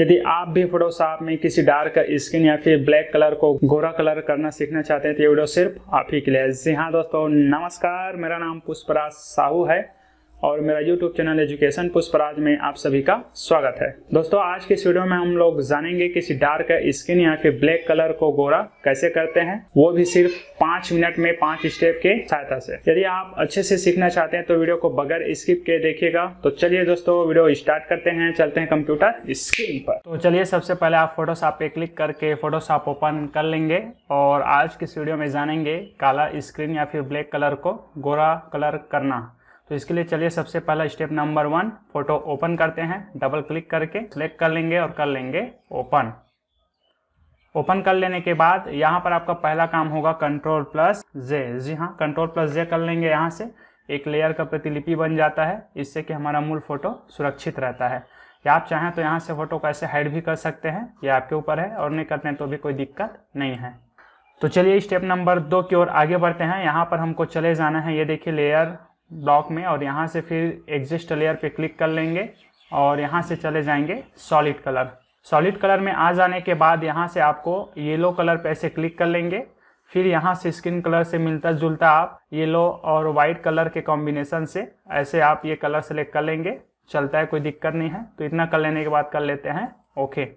यदि आप भी फोटोशॉप में किसी डार्क स्किन या फिर ब्लैक कलर को गोरा कलर करना सीखना चाहते हैं तो ये वीडियो सिर्फ आप ही के लिए जी हाँ दोस्तों नमस्कार मेरा नाम पुष्पराज साहू है और मेरा YouTube चैनल एजुकेशन पुष्पराज में आप सभी का स्वागत है दोस्तों आज के इस वीडियो में हम लोग जानेंगे किसी डार्क स्किन या फिर ब्लैक कलर को गोरा कैसे करते हैं वो भी सिर्फ पांच मिनट में पांच स्टेप के सहायता से यदि आप अच्छे से सीखना चाहते हैं तो वीडियो को बगैर स्किप के देखिएगा तो चलिए दोस्तों वीडियो स्टार्ट करते हैं चलते हैं कंप्यूटर स्क्रीन पर तो चलिए सबसे पहले आप फोटोशॉप पे क्लिक करके फोटोशॉप ओपन कर लेंगे और आज के इस वीडियो में जानेंगे काला स्क्रीन या फिर ब्लैक कलर को गोरा कलर करना तो इसके लिए चलिए सबसे पहला step number one photo open करते हैं डबल क्लिक करके सेलेक्ट कर लेंगे और कर लेंगे ओपन ओपन कर लेने के बाद यहाँ पर आपका पहला काम होगा कंट्रोल प्लस जे जी हाँ कंट्रोल प्लस जे कर लेंगे यहाँ से एक लेयर का प्रतिलिपि बन जाता है इससे कि हमारा मूल फोटो सुरक्षित रहता है या आप चाहें तो यहाँ से फोटो को ऐसे हाइड भी कर सकते हैं ये आपके ऊपर है और नहीं करते हैं तो भी कोई दिक्कत नहीं है तो चलिए स्टेप नंबर दो की ओर आगे बढ़ते हैं यहाँ पर हमको चले जाना है ये देखिए लेयर ब्लॉक में और यहाँ से फिर एग्जिस्ट लेयर पे क्लिक कर लेंगे और यहाँ से चले जाएंगे सॉलिड कलर सॉलिड कलर में आ जाने के बाद यहाँ से आपको येलो कलर पे ऐसे क्लिक कर लेंगे फिर यहाँ से स्किन कलर से मिलता जुलता आप येलो और वाइट कलर के कॉम्बिनेशन से ऐसे आप ये कलर सेलेक्ट कर लेंगे चलता है कोई दिक्कत नहीं है तो इतना कर लेने के बाद कर लेते हैं ओके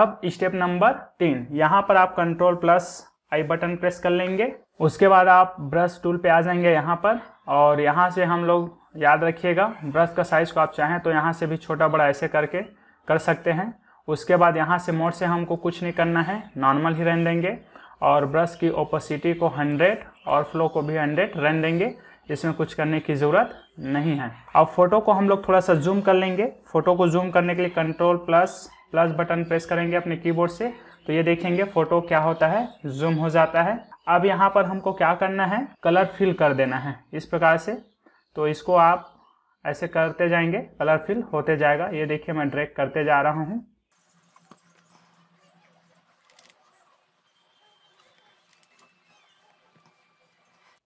अब स्टेप नंबर तीन यहाँ पर आप control plus I button press कर लेंगे उसके बाद आप ब्रश टूल पे आ जाएंगे यहाँ पर और यहाँ से हम लोग याद रखिएगा ब्रश का साइज़ को आप चाहें तो यहाँ से भी छोटा बड़ा ऐसे करके कर सकते हैं उसके बाद यहाँ से मोड से हमको कुछ नहीं करना है नॉर्मल ही रहने देंगे और ब्रश की ओपोसिटी को 100 और फ्लो को भी 100 रहन देंगे इसमें कुछ करने की ज़रूरत नहीं है अब फ़ोटो को हम लोग थोड़ा सा जूम कर लेंगे फ़ोटो को जूम करने के लिए control plus plus button press करेंगे अपने कीबोर्ड से तो ये देखेंगे फोटो क्या होता है जूम हो जाता है अब यहाँ पर हमको क्या करना है कलर फिल कर देना है इस प्रकार से तो इसको आप ऐसे करते जाएंगे कलर फिल होते जाएगा ये देखिए मैं ड्रैग करते जा रहा हूँ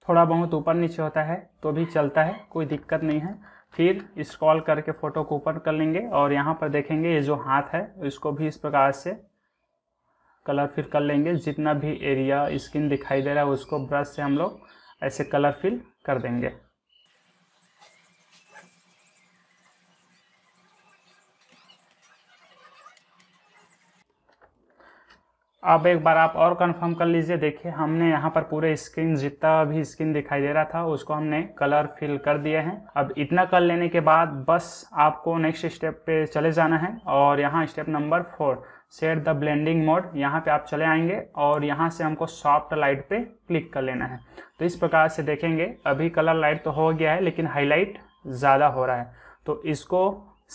थोड़ा बहुत ऊपर नीचे होता है तो भी चलता है कोई दिक्कत नहीं है फिर स्क्रॉल करके फ़ोटो को ऊपर कर लेंगे और यहाँ पर देखेंगे ये जो हाथ है इसको भी इस प्रकार से कलर फिल कर लेंगे जितना भी एरिया स्किन दिखाई दे रहा है उसको ब्रश से हम लोग ऐसे कलर फिल कर देंगे अब एक बार आप और कंफर्म कर लीजिए देखिए हमने यहाँ पर पूरे स्क्रीन जितना भी स्क्रीन दिखाई दे रहा था उसको हमने कलर फिल कर दिए हैं अब इतना कर लेने के बाद बस आपको नेक्स्ट स्टेप पे चले जाना है और यहाँ step number four set the blending mode यहाँ पे आप चले आएंगे और यहाँ से हमको सॉफ्ट लाइट पर क्लिक कर लेना है तो इस प्रकार से देखेंगे अभी कलर लाइट तो हो गया है लेकिन हाईलाइट ज़्यादा हो रहा है तो इसको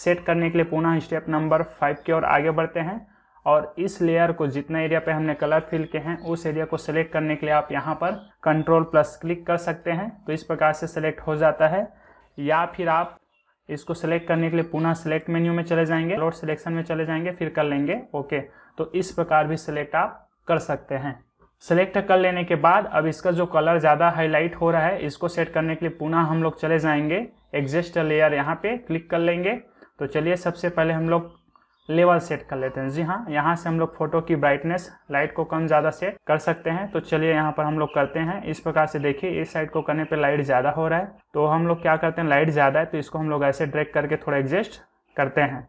सेट करने के लिए पुनः स्टेप नंबर फाइव की ओर आगे बढ़ते हैं और इस लेयर को जितना एरिया पे हमने कलर फिल के हैं उस एरिया को सिलेक्ट करने के लिए आप यहाँ पर कंट्रोल प्लस क्लिक कर सकते हैं तो इस प्रकार से सिलेक्ट हो जाता है या फिर आप इसको सेलेक्ट करने के लिए पुनः सेलेक्ट मेन्यू में चले जाएंगे लोड सिलेक्शन में चले जाएंगे फिर कर लेंगे ओके तो इस प्रकार भी सिलेक्ट आप कर सकते हैं सेलेक्ट कर लेने के बाद अब इसका जो कलर ज़्यादा हाईलाइट हो रहा है इसको सेट करने के लिए पुनः हम लोग चले जाएंगे एग्जिस्ट लेयर यहाँ पे क्लिक कर लेंगे तो चलिए सबसे पहले हम लोग लेवल सेट कर लेते हैं जी हाँ यहाँ से हम लोग फोटो की ब्राइटनेस लाइट को कम ज़्यादा सेट कर सकते हैं तो चलिए यहाँ पर हम लोग करते हैं इस प्रकार से देखिए इस साइड को करने पे लाइट ज़्यादा हो रहा है तो हम लोग क्या करते हैं लाइट ज़्यादा है तो इसको हम लोग ऐसे ड्रैग करके थोड़ा एडजस्ट करते हैं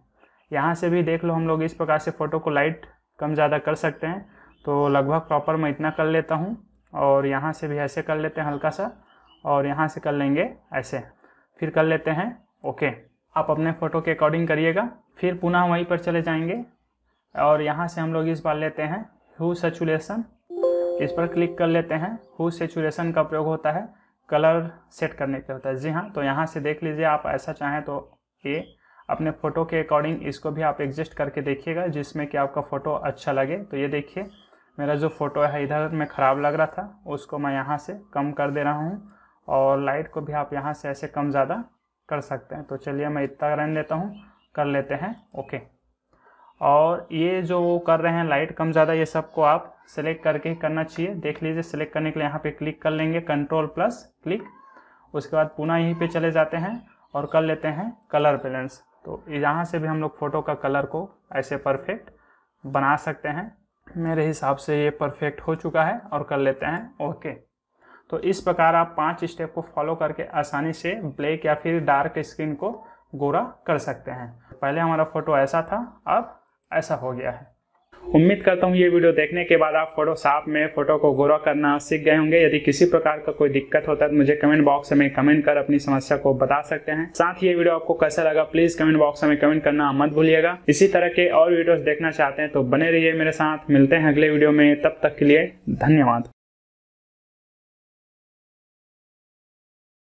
यहाँ से भी देख लो हम लोग इस प्रकार से फ़ोटो को लाइट कम ज़्यादा कर सकते हैं तो लगभग प्रॉपर मैं इतना कर लेता हूँ और यहाँ से भी ऐसे कर लेते हैं हल्का सा और यहाँ से कर लेंगे ऐसे फिर कर लेते हैं ओके आप अपने फ़ोटो के अकॉर्डिंग करिएगा फिर पुनः वहीं पर चले जाएंगे और यहाँ से हम लोग इस बार लेते हैं हु सेचुलेसन इस पर क्लिक कर लेते हैं हु सेचुलेसन का प्रयोग होता है कलर सेट करने के होता है जी हाँ तो यहाँ से देख लीजिए आप ऐसा चाहें तो ये अपने फ़ोटो के अकॉर्डिंग इसको भी आप एग्जिस्ट करके देखिएगा जिसमें कि आपका फ़ोटो अच्छा लगे तो ये देखिए मेरा जो फ़ोटो है इधर में ख़राब लग रहा था उसको मैं यहाँ से कम कर दे रहा हूँ और लाइट को भी आप यहाँ से ऐसे कम ज़्यादा कर सकते हैं तो चलिए मैं इतना रन देता हूँ कर लेते हैं ओके और ये जो कर रहे हैं लाइट कम ज़्यादा ये सबको आप सेलेक्ट करके ही करना चाहिए देख लीजिए सेलेक्ट करने के लिए यहाँ पे क्लिक कर लेंगे कंट्रोल प्लस क्लिक उसके बाद पुनः यहीं पे चले जाते हैं और कर लेते हैं कलर बैलेंस तो यहाँ से भी हम लोग फ़ोटो का कलर को ऐसे परफेक्ट बना सकते हैं मेरे हिसाब से ये परफेक्ट हो चुका है और कर लेते हैं ओके तो इस प्रकार आप पांच स्टेप को फॉलो करके आसानी से ब्लैक या फिर डार्क स्किन को गोरा कर सकते हैं पहले हमारा फोटो ऐसा था अब ऐसा हो गया है उम्मीद करता हूँ ये वीडियो देखने के बाद आप फोटोशॉप में फ़ोटो को गोरा करना सीख गए होंगे यदि किसी प्रकार का कोई दिक्कत होता है तो मुझे कमेंट बॉक्स में कमेंट कर अपनी समस्या को बता सकते हैं साथ ही ये वीडियो आपको कैसा लगा प्लीज़ कमेंट बॉक्स में कमेंट करना मत भूलिएगा इसी तरह के और वीडियो देखना चाहते हैं तो बने रहिए मेरे साथ मिलते हैं अगले वीडियो में तब तक के लिए धन्यवाद